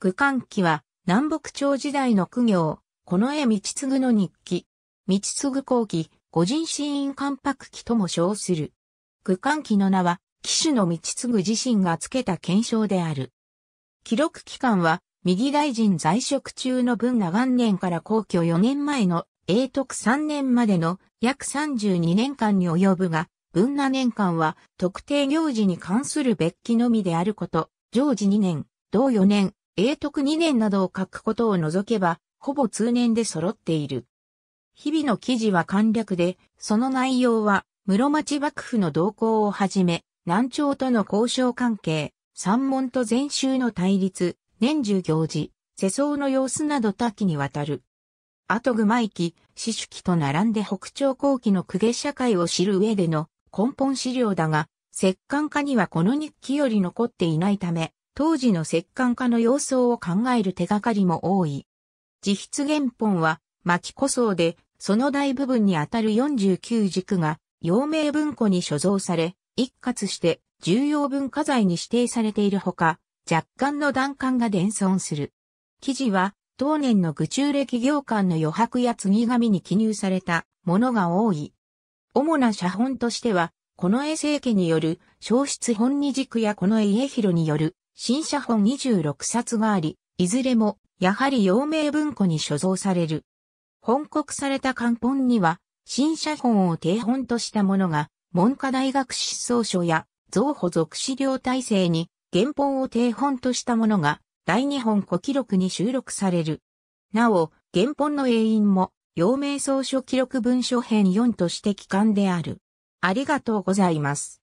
区間記は南北朝時代の苦行、この絵道継の日記。道継後期、五人死因関白記とも称する。区間記の名は、騎手の道継自身がつけた検証である。記録期間は、右大臣在職中の文那元年から皇居4年前の永徳3年までの約32年間に及ぶが、文那年間は特定行事に関する別記のみであること、常時2年、同4年、永徳2年などを書くことを除けば、ほぼ通年で揃っている。日々の記事は簡略で、その内容は、室町幕府の動向をはじめ、南朝との交渉関係、山門と禅宗の対立、年中行事、世相の様子など多岐にわたる。後具前期、四主期と並んで北朝後期の公家社会を知る上での根本資料だが、摂関家にはこの日記より残っていないため、当時の石棺化の様相を考える手がかりも多い。自筆原本は巻古層で、その大部分にあたる49軸が、陽明文庫に所蔵され、一括して重要文化財に指定されているほか、若干の段階が伝存する。記事は、当年の愚中歴行間の余白や継ぎ紙に記入されたものが多い。主な写本としては、この衛生家による、消失本二軸やこの家広による、新写本26冊があり、いずれも、やはり陽明文庫に所蔵される。本国された漢本には、新写本を定本としたものが、文科大学失踪書や、造保属資料体制に、原本を定本としたものが、大日本古記録に収録される。なお、原本の永印も、陽明草書記録文書編4として期間である。ありがとうございます。